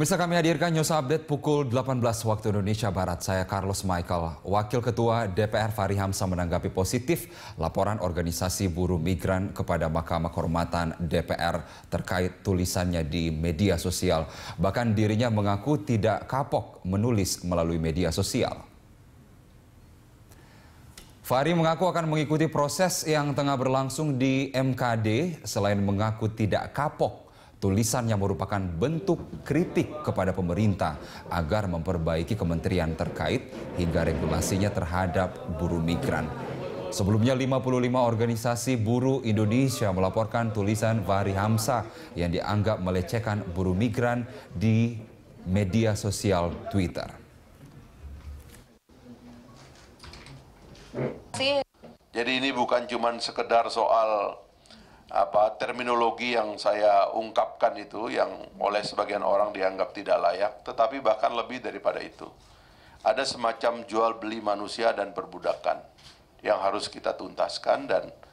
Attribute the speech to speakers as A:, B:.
A: Pemirsa kami hadirkan news update pukul 18 waktu Indonesia Barat. Saya Carlos Michael, Wakil Ketua DPR Fahri Hamzah menanggapi positif laporan organisasi buruh migran kepada Mahkamah Kehormatan DPR terkait tulisannya di media sosial. Bahkan dirinya mengaku tidak kapok menulis melalui media sosial. Fahri mengaku akan mengikuti proses yang tengah berlangsung di MKD selain mengaku tidak kapok Tulisan yang merupakan bentuk kritik kepada pemerintah agar memperbaiki kementerian terkait hingga regulasinya terhadap buruh migran. Sebelumnya 55 organisasi buruh Indonesia melaporkan tulisan Fahri Hamzah yang dianggap melecehkan buruh migran di media sosial Twitter.
B: Jadi ini bukan cuma sekedar soal apa terminologi yang saya ungkapkan itu yang oleh sebagian orang dianggap tidak layak, tetapi bahkan lebih daripada itu. Ada semacam jual beli manusia dan perbudakan yang harus kita tuntaskan dan